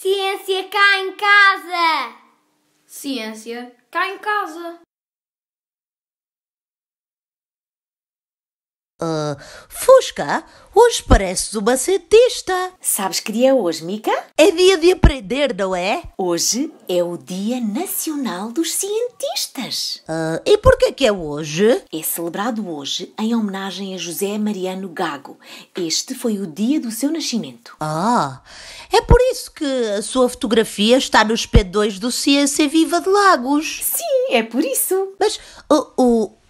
Ciência cá em casa! Ciência cá em casa! Uh, Fusca, hoje pareces uma cientista. Sabes que dia é hoje, Mica? É dia de aprender, não é? Hoje é o Dia Nacional dos Cientistas. Uh, e por que é hoje? É celebrado hoje em homenagem a José Mariano Gago. Este foi o dia do seu nascimento. Ah, é por isso que a sua fotografia está nos P2 do Ciência Viva de Lagos. Sim, é por isso. Mas o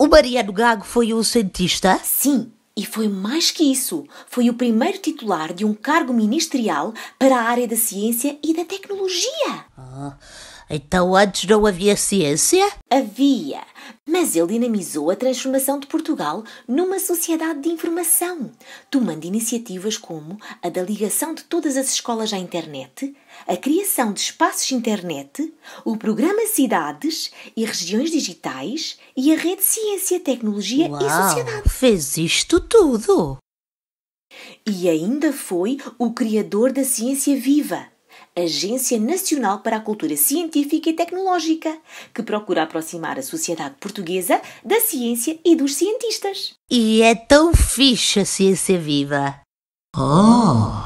Maria do Gago foi o cientista? Sim, e foi mais que isso. Foi o primeiro titular de um cargo ministerial para a área da ciência e da tecnologia. Ah, então antes não havia ciência? Havia mas ele dinamizou a transformação de Portugal numa sociedade de informação, tomando iniciativas como a da ligação de todas as escolas à internet, a criação de espaços de internet, o programa Cidades e Regiões Digitais e a rede Ciência, Tecnologia Uau, e Sociedade. Fez isto tudo! E ainda foi o criador da ciência viva Agência Nacional para a Cultura Científica e Tecnológica, que procura aproximar a sociedade portuguesa da ciência e dos cientistas. E é tão fixe a ciência viva! Oh!